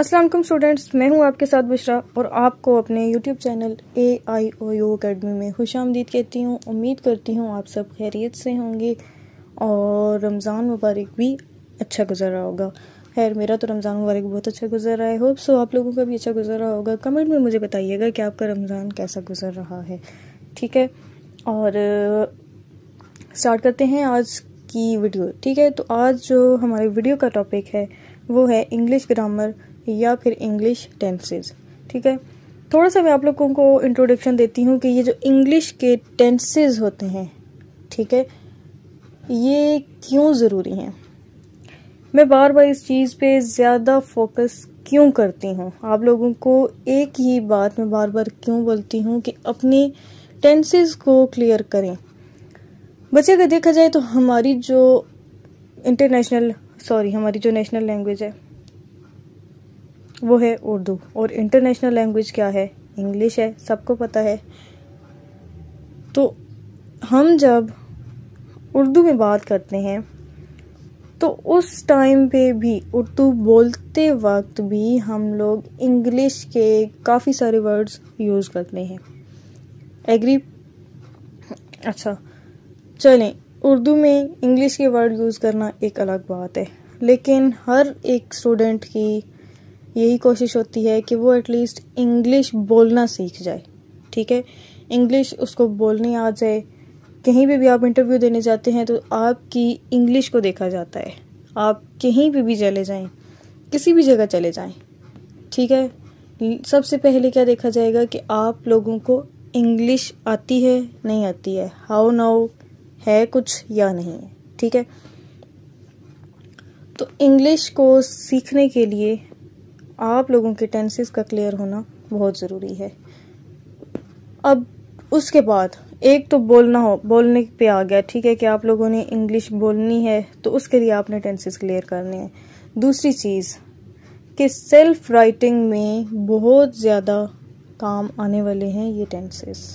Aslam students मैं हूं आपके साथ बुशरा और आपको अपने YouTube channel A I O U academy में खुश आमदीद कहती हूं उम्मीद करती हूं आप सब खैरियत से होंगे और रमज़ान मुबारक भी अच्छा गुजर रहा होगा खैर मेरा तो रमज़ान मुबारक बहुत अच्छा गुजर रहा है होप सो आप लोगों का भी अच्छा गुजर रहा होगा कमेंट में मुझे बताइएगा कि आपका रमज़ान कैसा गुजर रहा है ठीक है और स्टार्ट करते हैं आज की वीडियो ठीक है तो आज जो हमारे वीडियो का टॉपिक है वो है इंग्लिश ग्रामर या फिर इंग्लिश टेंसेज ठीक है थोड़ा सा मैं आप लोगों को इंट्रोडक्शन देती हूँ कि ये जो इंग्लिश के टेंसेज होते हैं ठीक है ये क्यों ज़रूरी हैं मैं बार बार इस चीज़ पे ज़्यादा फोकस क्यों करती हूँ आप लोगों को एक ही बात मैं बार बार क्यों बोलती हूँ कि अपने टेंसेज को क्लियर करें बच्चे अगर देखा जाए तो हमारी जो इंटरनेशनल सॉरी हमारी जो नेशनल लैंग्वेज है वो है उर्दू और इंटरनेशनल लैंग्वेज क्या है इंग्लिश है सबको पता है तो हम जब उर्दू में बात करते हैं तो उस टाइम पे भी उर्दू बोलते वक्त भी हम लोग इंग्लिश के काफ़ी सारे वर्ड्स यूज़ करते हैं एग्री अच्छा चलें उर्दू में इंग्लिश के वर्ड यूज़ करना एक अलग बात है लेकिन हर एक स्टूडेंट की यही कोशिश होती है कि वो एटलीस्ट इंग्लिश बोलना सीख जाए ठीक है इंग्लिश उसको बोलनी आ जाए कहीं पर भी आप इंटरव्यू देने जाते हैं तो आपकी इंग्लिश को देखा जाता है आप कहीं भी भी चले जाएं किसी भी जगह चले जाएं ठीक है सबसे पहले क्या देखा जाएगा कि आप लोगों को इंग्लिश आती है नहीं आती है हाउ नाउ है कुछ या नहीं ठीक है तो इंग्लिश को सीखने के लिए आप लोगों के टेंसेस का क्लियर होना बहुत ज़रूरी है अब उसके बाद एक तो बोलना हो बोलने पे आ गया ठीक है कि आप लोगों ने इंग्लिश बोलनी है तो उसके लिए आपने टेंसेस क्लियर करने हैं दूसरी चीज़ कि सेल्फ राइटिंग में बहुत ज़्यादा काम आने वाले हैं ये टेंसेस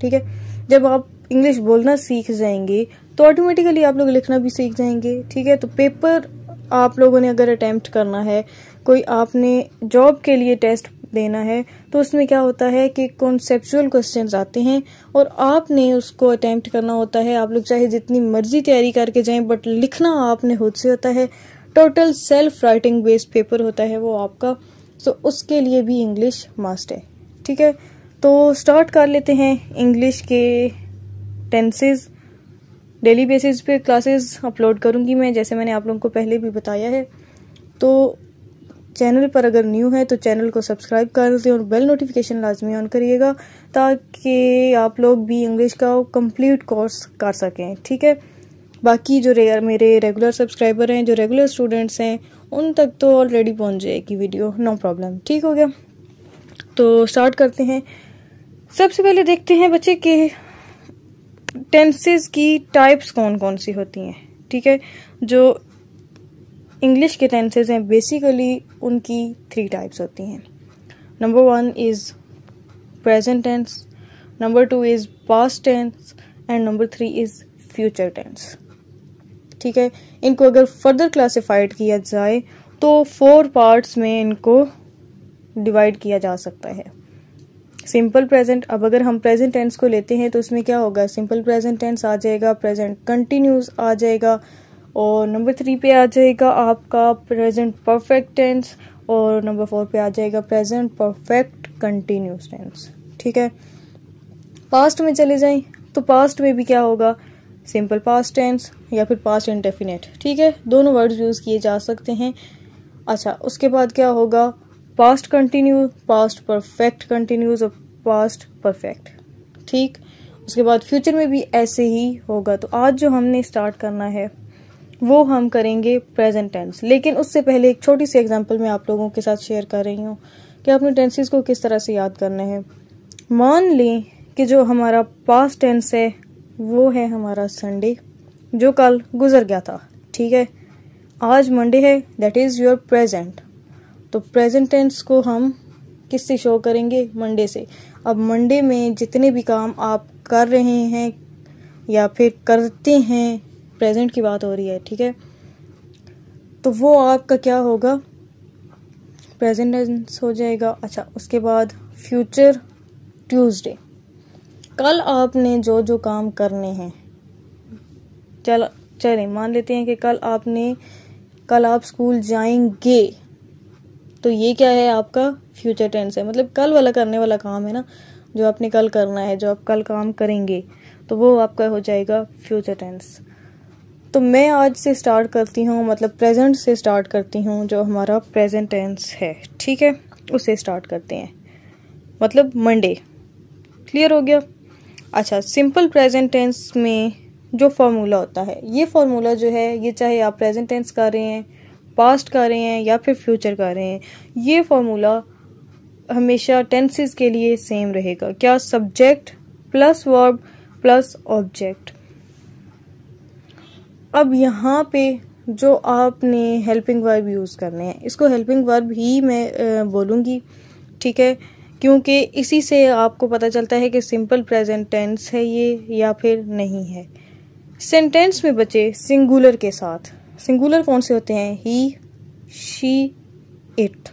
ठीक है जब आप इंग्लिश बोलना सीख जाएंगे तो ऑटोमेटिकली आप लोग लिखना भी सीख जाएंगे ठीक है तो पेपर आप लोगों ने अगर अटैम्प्ट करना है कोई आपने जॉब के लिए टेस्ट देना है तो उसमें क्या होता है कि कॉन्सेप्चुअल क्वेश्चन आते हैं और आपने उसको अटैम्प्ट करना होता है आप लोग चाहे जितनी मर्जी तैयारी करके जाएं बट लिखना आपने खुद से होता है total self writing based paper होता है वो आपका सो so, उसके लिए भी इंग्लिश मास्ट है ठीक है तो स्टार्ट कर लेते हैं इंग्लिश के टेंसेज़ डेली बेसिस पे क्लासेस अपलोड करूँगी मैं जैसे मैंने आप लोगों को पहले भी बताया है तो चैनल पर अगर न्यू है तो चैनल को सब्सक्राइब कर दें और बेल नोटिफिकेशन लाजमी ऑन करिएगा ताकि आप लोग भी इंग्लिश का कंप्लीट कोर्स कर सकें ठीक है बाकी जो रे, मेरे रेगुलर सब्सक्राइबर हैं जो रेगुलर स्टूडेंट्स हैं उन तक तो ऑलरेडी पहुंच जाएगी वीडियो नो प्रॉब्लम ठीक हो गया तो स्टार्ट करते हैं सबसे पहले देखते हैं बच्चे के टेंसेस की टाइप्स कौन कौन सी होती हैं ठीक है जो इंग्लिश के टेंसेज हैं बेसिकली उनकी थ्री टाइप्स होती हैं number one is present tense number two is past tense and number three is future tense ठीक है इनको अगर फर्दर क्लासिफाइड किया जाए तो फोर पार्ट्स में इनको डिवाइड किया जा सकता है सिंपल प्रेजेंट अब अगर हम प्रेजेंट टेंस को लेते हैं तो उसमें क्या होगा सिंपल प्रेजेंट टेंस आ जाएगा प्रेजेंट कंटिन्यूस आ जाएगा और नंबर थ्री पे आ जाएगा आपका प्रेजेंट परफेक्ट टेंस और नंबर फोर पे आ जाएगा प्रेजेंट परफेक्ट कंटिन्यूस टेंस ठीक है पास्ट में चले जाएं तो पास्ट में भी क्या होगा सिंपल पास्ट टेंस या फिर पास्ट इंडेफिनेट ठीक है दोनों वर्ड्स यूज़ किए जा सकते हैं अच्छा उसके बाद क्या होगा past continue past perfect continuous और पास्ट परफेक्ट ठीक उसके बाद फ्यूचर में भी ऐसे ही होगा तो आज जो हमने स्टार्ट करना है वो हम करेंगे प्रेजेंट टेंस लेकिन उससे पहले एक छोटी सी एग्जांपल मैं आप लोगों के साथ शेयर कर रही हूँ कि आपने टेंसेस को किस तरह से याद करना है मान लें कि जो हमारा पास्ट टेंस है वो है हमारा संडे जो कल गुजर गया था ठीक है आज मंडे है दैट इज़ योर प्रेजेंट तो प्रेजेंट टेंस को हम किससे शो करेंगे मंडे से अब मंडे में जितने भी काम आप कर रहे हैं या फिर करते हैं प्रेजेंट की बात हो रही है ठीक है तो वो आपका क्या होगा प्रेजेंट टेंस हो जाएगा अच्छा उसके बाद फ्यूचर ट्यूसडे कल आपने जो जो काम करने हैं चल चलें मान लेते हैं कि कल आपने कल आप स्कूल जाएंगे तो ये क्या है आपका फ्यूचर टेंस है मतलब कल वाला करने वाला काम है ना जो आपने कल करना है जो आप कल काम करेंगे तो वो आपका हो जाएगा फ्यूचर टेंस तो मैं आज से स्टार्ट करती हूँ मतलब प्रेजेंट से स्टार्ट करती हूँ जो हमारा प्रेजेंट टेंस है ठीक है उसे स्टार्ट करते हैं मतलब मंडे क्लियर हो गया अच्छा सिंपल प्रेजेंट टेंस में जो फार्मूला होता है ये फार्मूला जो है ये चाहे आप प्रेजेंट टेंस कर रहे हैं पास्ट कर रहे हैं या फिर फ्यूचर कर रहे हैं ये फॉर्मूला हमेशा टेंसेस के लिए सेम रहेगा क्या subject plus verb plus object अब यहाँ पे जो आपने हेल्पिंग वर्ब यूज़ करने हैं इसको हेल्पिंग वर्ब ही मैं बोलूँगी ठीक है क्योंकि इसी से आपको पता चलता है कि सिंपल प्रेजेंट टेंस है ये या फिर नहीं है सेंटेंस में बचे सिंगुलर के साथ सिंगुलर कौन से होते हैं ही शी इट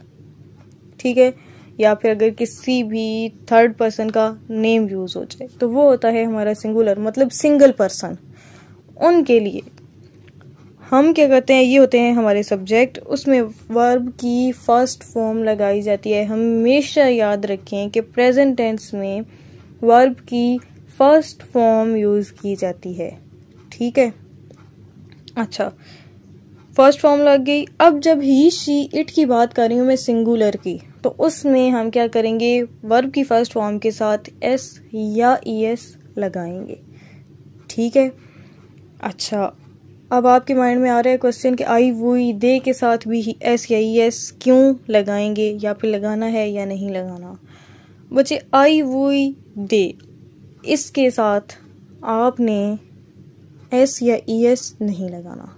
ठीक है या फिर अगर किसी भी थर्ड पर्सन का नेम यूज़ हो जाए तो वो होता है हमारा सिंगुलर मतलब सिंगल पर्सन उनके लिए हम क्या करते हैं ये होते हैं हमारे सब्जेक्ट उसमें वर्ब की फर्स्ट फॉर्म लगाई जाती है हमेशा याद रखें कि प्रेजेंट टेंस में वर्ब की फर्स्ट फॉर्म यूज़ की जाती है ठीक है अच्छा फर्स्ट फॉर्म लग गई अब जब ही शी इट की बात कर रही हूँ मैं सिंगुलर की तो उसमें हम क्या करेंगे वर्ब की फर्स्ट फॉर्म के साथ एस या ई एस लगाएंगे ठीक है अच्छा अब आपके माइंड में आ रहा है क्वेश्चन कि आई वुई दे के साथ भी एस या ई एस क्यों लगाएंगे या फिर लगाना है या नहीं लगाना बच्चे आई वुई दे इसके साथ आपने एस या ई एस नहीं लगाना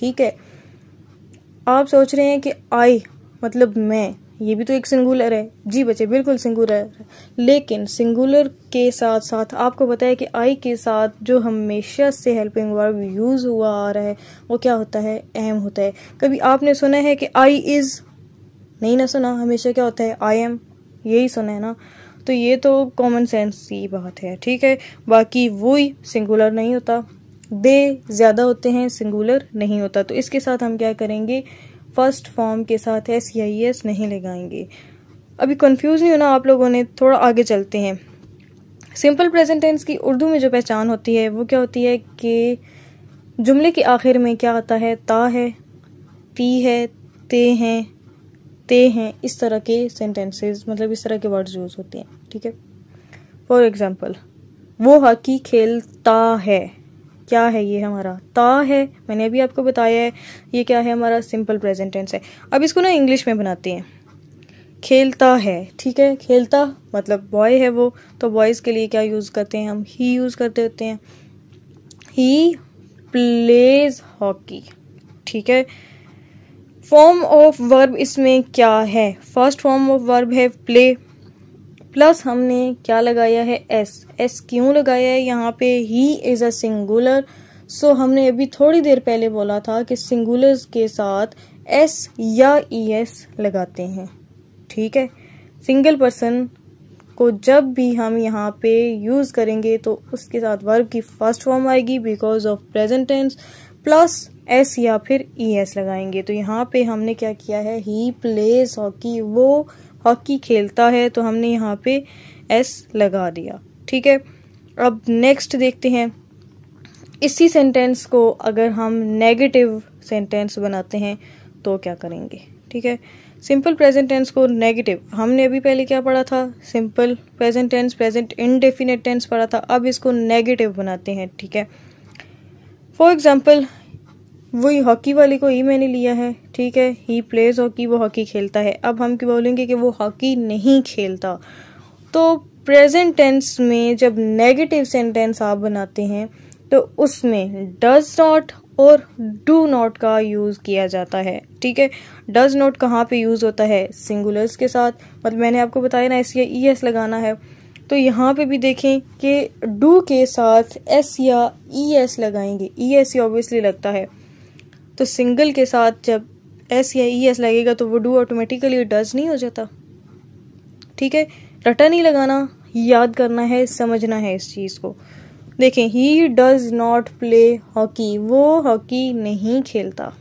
ठीक है आप सोच रहे हैं कि आई मतलब मैं ये भी तो एक सिंगुलर है जी बच्चे बिल्कुल सिंगुलर है लेकिन सिंगुलर के साथ साथ आपको बताया कि आई के साथ जो हमेशा से हेल्पिंग वर्ब यूज़ हुआ आ रहा है वो क्या होता है अहम होता है कभी आपने सुना है कि आई इज़ नहीं ना सुना हमेशा क्या होता है आई एम यही सुना है ना तो ये तो कॉमन सेंस की बात है ठीक है बाकी वो ही सिंगुलर नहीं होता दे ज़्यादा होते हैं सिंगुलर नहीं होता तो इसके साथ हम क्या करेंगे फर्स्ट फॉर्म के साथ एस या एस नहीं लगाएंगे अभी कंफ्यूज नहीं होना आप लोगों ने थोड़ा आगे चलते हैं सिंपल प्रेजेंट टेंस की उर्दू में जो पहचान होती है वो क्या होती है कि जुमले के आखिर में क्या आता है ता है ती है ते हैं ते हैं इस तरह के सेंटेंसेस मतलब इस तरह के वर्ड्स यूज़ होते हैं ठीक है फॉर एग्ज़ाम्पल वो हॉकी खेलता है क्या है ये हमारा ता है मैंने अभी आपको बताया है ये क्या है हमारा सिंपल प्रेजेंट टेंस है अब इसको ना इंग्लिश में बनाते हैं खेलता है ठीक है खेलता मतलब बॉय है वो तो बॉयज़ के लिए क्या यूज़ करते हैं हम ही यूज़ करते होते हैं ही प्लेज हॉकी ठीक है फॉर्म ऑफ वर्ब इसमें क्या है फर्स्ट फॉर्म ऑफ वर्ब है प्ले प्लस हमने क्या लगाया है एस एस क्यों लगाया है यहाँ पे ही इज़ अ सिंगुलर सो हमने अभी थोड़ी देर पहले बोला था कि सिंगुलर्स के साथ एस या ई e एस लगाते हैं ठीक है सिंगल पर्सन को जब भी हम यहाँ पे यूज़ करेंगे तो उसके साथ वर्ब की फर्स्ट फॉर्म आएगी because of present tense plus S या फिर ई e एस लगाएंगे तो यहाँ पे हमने क्या किया है ही प्लेस हॉकी वो हॉकी खेलता है तो हमने यहाँ पे एस लगा दिया ठीक है अब नेक्स्ट देखते हैं इसी सेंटेंस को अगर हम नेगेटिव सेंटेंस बनाते हैं तो क्या करेंगे ठीक है सिंपल प्रेजेंट टेंस को नेगेटिव हमने अभी पहले क्या पढ़ा था simple present tense present indefinite tense पढ़ा था अब इसको नेगेटिव बनाते हैं ठीक है फॉर एग्जाम्पल वही हॉकी वाले को ही मैंने लिया है ठीक है ही प्लेज हॉकी वो हॉकी खेलता है अब हम क्या बोलेंगे कि वो हॉकी नहीं खेलता तो प्रेजेंट टेंस में जब नेगेटिव सेंटेंस आप बनाते हैं तो उसमें डज नॉट और डू नॉट का यूज़ किया जाता है ठीक है डज नॉट कहाँ पे यूज़ होता है सिंगुलर्स के साथ मतलब मैंने आपको बताया ना या ई e एस लगाना है तो यहाँ पे भी देखें कि डू के साथ एस या ई e एस लगाएंगे ई एस ऑब्वियसली लगता है तो सिंगल के साथ जब एस या ई एस लगेगा तो वो डू ऑटोमेटिकली डज नहीं हो जाता ठीक है रटा नहीं लगाना याद करना है समझना है इस चीज़ को देखें he does not play hockey वो हॉकी नहीं खेलता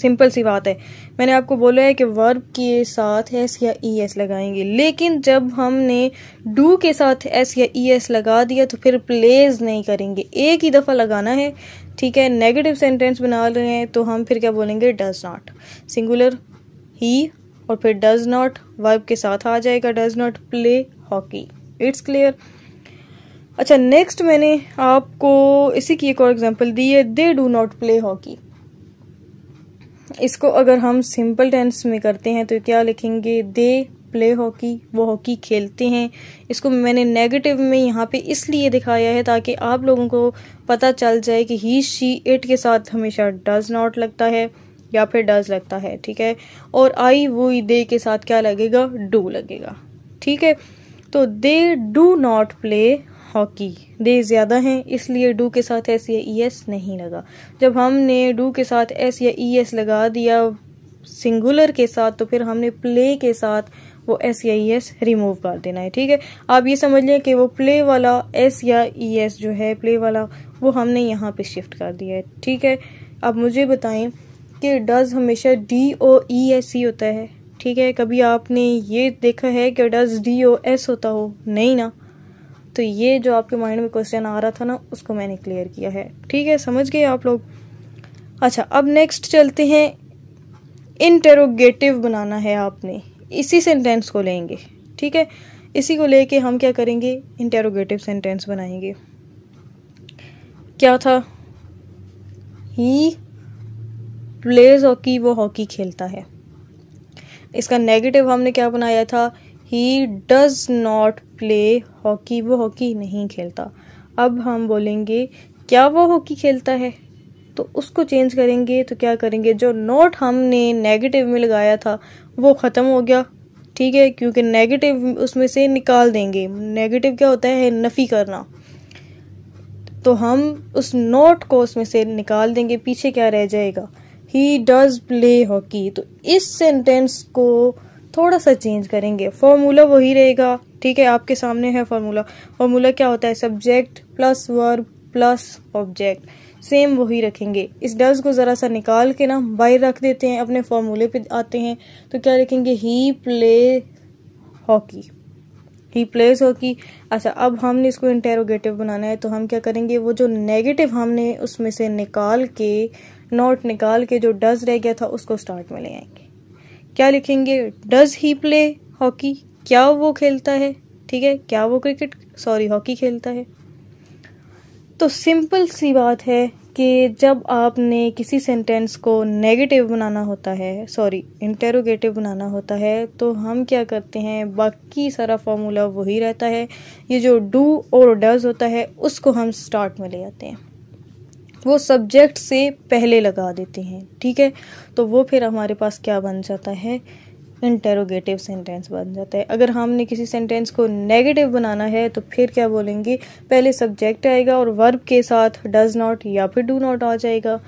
सिंपल सी बात है मैंने आपको बोला है कि वर्ब के साथ एस या ई e एस लगाएंगे लेकिन जब हमने डू के साथ एस या ई e एस लगा दिया तो फिर प्लेज नहीं करेंगे एक ही दफ़ा लगाना है ठीक है नेगेटिव सेंटेंस बना रहे हैं तो हम फिर क्या बोलेंगे डज नॉट सिंगुलर ही और फिर डज नॉट वर्ब के साथ आ जाएगा does not play hockey it's clear अच्छा नेक्स्ट मैंने आपको इसी की एक और एग्जांपल दी है they do not play hockey इसको अगर हम सिंपल टेंस में करते हैं तो क्या लिखेंगे दे प्ले हॉकी वो हॉकी खेलते हैं इसको मैंने नेगेटिव में यहाँ पे इसलिए दिखाया है ताकि आप लोगों को पता चल जाए कि ही शी इट के साथ हमेशा डज नॉट लगता है या फिर डज लगता है ठीक है और आई वो दे के साथ क्या लगेगा डू लगेगा ठीक है तो they do not play hockey they ज़्यादा हैं इसलिए डू के साथ एस या ई e एस नहीं लगा जब हमने डू के साथ एस या ई e एस लगा दिया सिंगुलर के साथ तो फिर हमने प्ले के साथ वो एस या ई एस रिमूव कर देना है ठीक है आप ये समझ लें कि वो प्ले वाला एस या ई e एस जो है प्ले वाला वो हमने यहाँ पे शिफ्ट कर दिया है ठीक है अब मुझे बताएं कि डज हमेशा डी ओ ई एस ही होता है ठीक है कभी आपने ये देखा है कि डज डी ओ एस होता हो नहीं ना तो ये जो आपके माइंड में क्वेश्चन आ रहा था ना उसको मैंने क्लियर किया है ठीक है समझ गए आप लोग अच्छा अब नेक्स्ट चलते हैं इंटेरोगेटिव बनाना है आपने इसी सेंटेंस को लेंगे ठीक है इसी को लेके हम क्या करेंगे इंटेरोगेटिव सेंटेंस बनाएंगे क्या था ही प्लेज हॉकी वो हॉकी खेलता है इसका नेगेटिव हमने क्या बनाया था he does not play hockey वो हॉकी नहीं खेलता अब हम बोलेंगे क्या वो हॉकी खेलता है तो उसको चेंज करेंगे तो क्या करेंगे जो नोट हमने नेगेटिव में लगाया था वो ख़त्म हो गया ठीक है क्योंकि नेगेटिव उसमें से निकाल देंगे नेगेटिव क्या होता है नफ़ी करना तो हम उस नोट को उसमें से निकाल देंगे पीछे क्या रह जाएगा ही डज प्ले हॉकी तो इस सेंटेंस को थोड़ा सा चेंज करेंगे फॉर्मूला वही रहेगा ठीक है आपके सामने है फॉर्मूला फॉर्मूला क्या होता है subject plus verb plus object same वही रखेंगे इस डज को ज़रा सा निकाल के ना बाहर रख देते हैं अपने फॉर्मूले पे आते हैं तो क्या लिखेंगे he play hockey he plays hockey अच्छा अब हमने इसको इंटेरोगेटिव बनाना है तो हम क्या करेंगे वो जो नेगेटिव हमने उसमें से निकाल के नॉट निकाल के जो डज रह गया था उसको स्टार्ट में ले आएंगे क्या लिखेंगे डज ही प्ले हॉकी क्या वो खेलता है ठीक है क्या वो क्रिकेट सॉरी हॉकी खेलता है तो सिंपल सी बात है कि जब आपने किसी सेंटेंस को नेगेटिव बनाना होता है सॉरी इंटेरोगेटिव बनाना होता है तो हम क्या करते हैं बाकी सारा फॉर्मूला वही रहता है ये जो डू और डज होता है उसको हम स्टार्ट में ले आते हैं वो सब्जेक्ट से पहले लगा देते हैं ठीक है तो वो फिर हमारे पास क्या बन जाता है इंटेरोगेटिव सेंटेंस बन जाता है अगर हमने किसी सेंटेंस को नेगेटिव बनाना है तो फिर क्या बोलेंगे पहले सब्जेक्ट आएगा और वर्ब के साथ डज नॉट या फिर डू नॉट आ जाएगा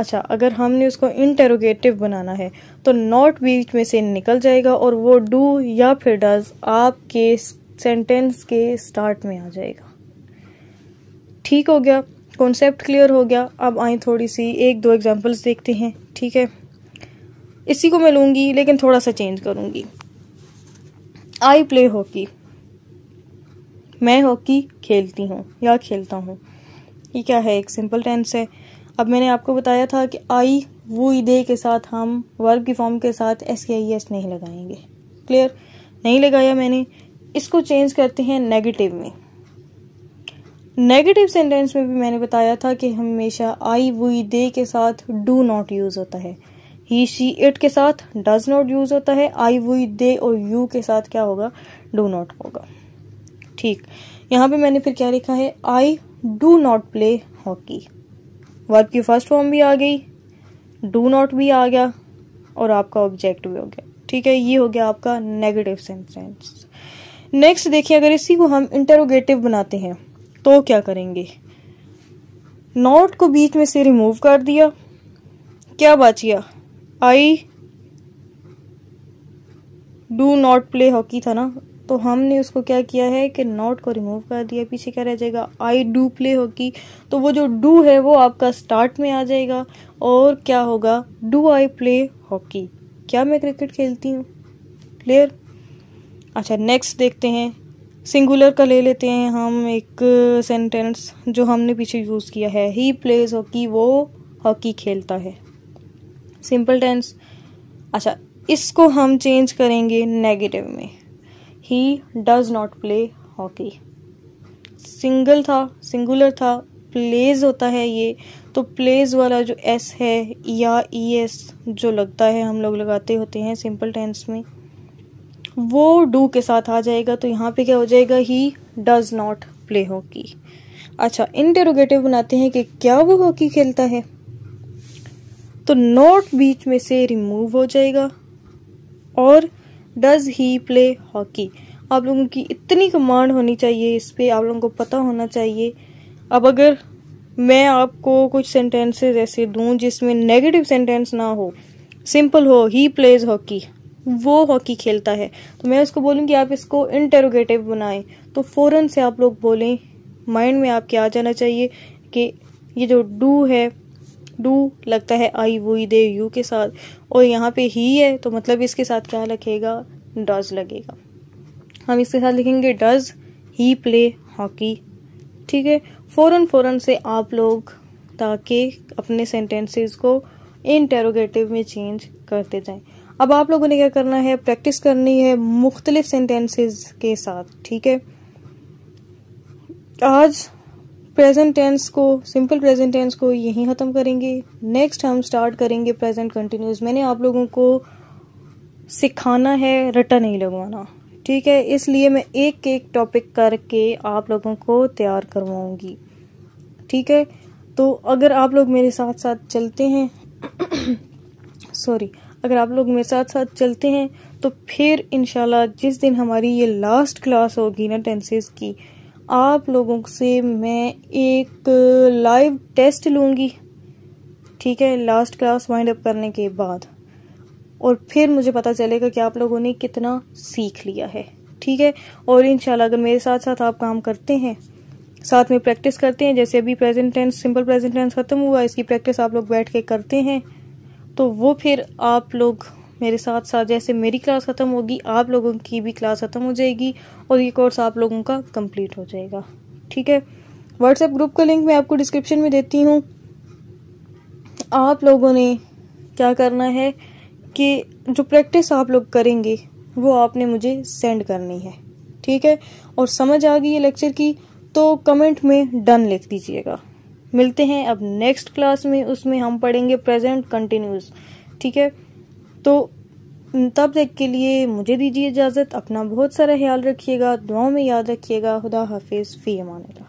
अच्छा अगर हमने उसको इंटेरोगेटिव बनाना है तो नॉट बीच में से निकल जाएगा और वो डू या फिर डज आपके सेंटेंस के स्टार्ट में आ जाएगा ठीक हो गया कॉन्सेप्ट क्लियर हो गया अब आए थोड़ी सी एक दो एग्जांपल्स देखते हैं ठीक है इसी को मैं लूँगी लेकिन थोड़ा सा चेंज करूँगी आई प्ले हॉकी मैं हॉकी खेलती हूँ या खेलता हूँ ये क्या है एक सिंपल टेंस है अब मैंने आपको बताया था कि आई वो इधे के साथ हम वर्ब की फॉर्म के साथ एस के आई एस नहीं लगाएंगे क्लियर नहीं लगाया मैंने इसको चेंज करते हैं नेगेटिव में नेगेटिव सेंटेंस में भी मैंने बताया था कि हमेशा आई वी दे के साथ डू नॉट यूज होता है ही शी इट के साथ डज नॉट यूज होता है आई वी दे और यू के साथ क्या होगा डू नॉट होगा ठीक यहाँ पे मैंने फिर क्या लिखा है I do not play hockey verb की फर्स्ट फॉर्म भी आ गई डू नॉट भी आ गया और आपका ऑब्जेक्ट भी हो गया ठीक है ये हो गया आपका नेगेटिव सेंटेंस नेक्स्ट देखिए अगर इसी को हम इंटरोगेटिव बनाते हैं तो क्या करेंगे नोट को बीच में से रिमूव कर दिया क्या बाचिया I do not play hockey था ना तो हमने उसको क्या किया है कि नॉट को रिमूव कर दिया पीछे क्या रह जाएगा आई डू प्ले हॉकी तो वो जो डू है वो आपका स्टार्ट में आ जाएगा और क्या होगा डू आई प्ले हॉकी क्या मैं क्रिकेट खेलती हूँ क्लियर अच्छा नेक्स्ट देखते हैं सिंगुलर का ले लेते हैं हम एक सेंटेंस जो हमने पीछे यूज़ किया है ही प्लेज हॉकी वो हॉकी खेलता है सिंपल टेंस अच्छा इसको हम चेंज करेंगे नेगेटिव में he does not play hockey single था सिंगुलर था प्लेज होता है ये तो प्लेज वाला जो एस है या ई e एस जो लगता है हम लोग लगाते होते हैं सिंपल टेंस में वो डू के साथ आ जाएगा तो यहाँ पे क्या हो जाएगा he does not play hockey अच्छा इंटेरोगेटिव बनाते हैं कि क्या वो हॉकी खेलता है तो नॉट बीच में से रिमूव हो जाएगा और डज ही प्ले हॉकी आप लोगों की इतनी कमांड होनी चाहिए इस पर आप लोगों को पता होना चाहिए अब अगर मैं आपको कुछ सेंटेंसेस ऐसे दूं जिसमें नेगेटिव सेंटेंस ना हो सिंपल हो ही प्लेज हॉकी वो हॉकी खेलता है तो मैं उसको बोलूँ कि आप इसको इंटेरोगेटिव बनाएं तो फ़ौरन से आप लोग बोलें माइंड में आपके आ जाना चाहिए कि ये जो डू है डू लगता है आई वो दे यू के साथ और यहाँ पे ही है तो मतलब इसके साथ क्या लगेगा डज लगेगा हम इसके साथ लिखेंगे डज ही प्ले हॉकी ठीक है फ़ौरन फ़ौरन से आप लोग ताकि अपने सेंटेंसेस को इंटेरोगेटिव में चेंज करते जाएं अब आप लोगों ने क्या करना है प्रैक्टिस करनी है मुख्तलिफ सेंटेंसेस के साथ ठीक है आज प्रेजेंट टेंस को सिंपल प्रेजेंट टेंस को यहीं ख़त्म करेंगे नेक्स्ट हम स्टार्ट करेंगे प्रेजेंट कंटिन्यूस मैंने आप लोगों को सिखाना है रटा नहीं लगवाना ठीक है इसलिए मैं एक एक टॉपिक करके आप लोगों को तैयार करवाऊंगी ठीक है तो अगर आप लोग मेरे साथ साथ चलते हैं सॉरी अगर आप लोग मेरे साथ साथ चलते हैं तो फिर इन जिस दिन हमारी ये लास्ट क्लास होगी ना टेंसेस की आप लोगों से मैं एक लाइव टेस्ट लूँगी ठीक है लास्ट क्लास वाइंड अप करने के बाद और फिर मुझे पता चलेगा कि आप लोगों ने कितना सीख लिया है ठीक है और इन अगर मेरे साथ साथ आप काम करते हैं साथ में प्रैक्टिस करते हैं जैसे अभी present tense simple present tense ख़त्म हुआ इसकी प्रैक्टिस आप लोग बैठ के करते हैं तो वो फिर आप लोग मेरे साथ साथ जैसे मेरी क्लास ख़त्म होगी आप लोगों की भी क्लास ख़त्म हो जाएगी और ये कोर्स आप लोगों का कंप्लीट हो जाएगा ठीक है व्हाट्सएप ग्रुप का लिंक मैं आपको डिस्क्रिप्शन में देती हूँ आप लोगों ने क्या करना है कि जो प्रैक्टिस आप लोग करेंगे वो आपने मुझे सेंड करनी है ठीक है और समझ आ गई ये लेक्चर की तो कमेंट में डन लिख दीजिएगा मिलते हैं अब नेक्स्ट क्लास में उसमें हम पढ़ेंगे प्रेजेंट कंटिन्यूस ठीक है तो तब तक के लिए मुझे दीजिए इजाज़त अपना बहुत सारा ख्याल रखिएगा दुआओं में याद रखिएगा खुदा हाफिज़ फ़ी अमान